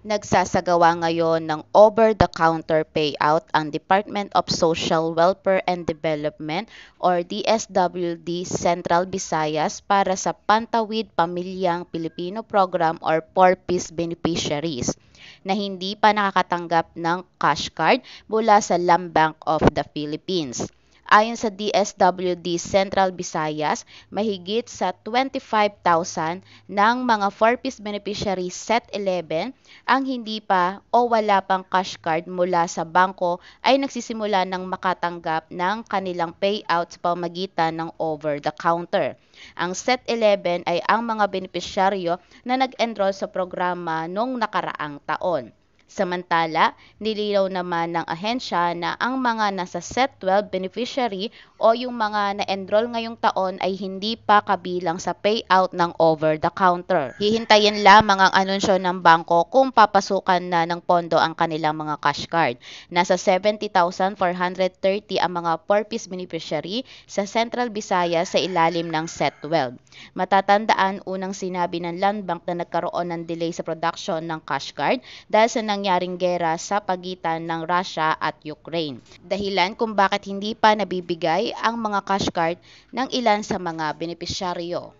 Nagsasagawa ngayon ng over-the-counter payout ang Department of Social Welfare and Development or DSWD Central Visayas para sa Pantawid Pamilyang Pilipino Program or 4PIS beneficiaries na hindi pa nakakatanggap ng cash card mula sa Land Bank of the Philippines. Ayon sa DSWD Central Visayas, mahigit sa 25,000 ng mga 4 piece beneficiary Set 11 ang hindi pa o wala pang cash card mula sa bangko ay nagsisimula ng makatanggap ng kanilang payout sa pamagitan ng over-the-counter. Ang Set 11 ay ang mga benepisyaryo na nag-enroll sa programa noong nakaraang taon. Samantala, nilinaw naman ng ahensya na ang mga nasa SET 12 beneficiary o yung mga na-enroll ngayong taon ay hindi pa kabilang sa payout ng over-the-counter. Hihintayin lamang ang anunsyo ng bangko kung papasukan na ng pondo ang kanilang mga cash card. Nasa 70,430 ang mga purpose beneficiary sa Central Visayas sa ilalim ng SET 12. Matatandaan unang sinabi ng Land Bank na nagkaroon ng delay sa production ng cash card dahil sa nang nangyaring gera sa pagitan ng Russia at Ukraine. Dahilan kung bakit hindi pa nabibigay ang mga cash card ng ilan sa mga benepisyaryo.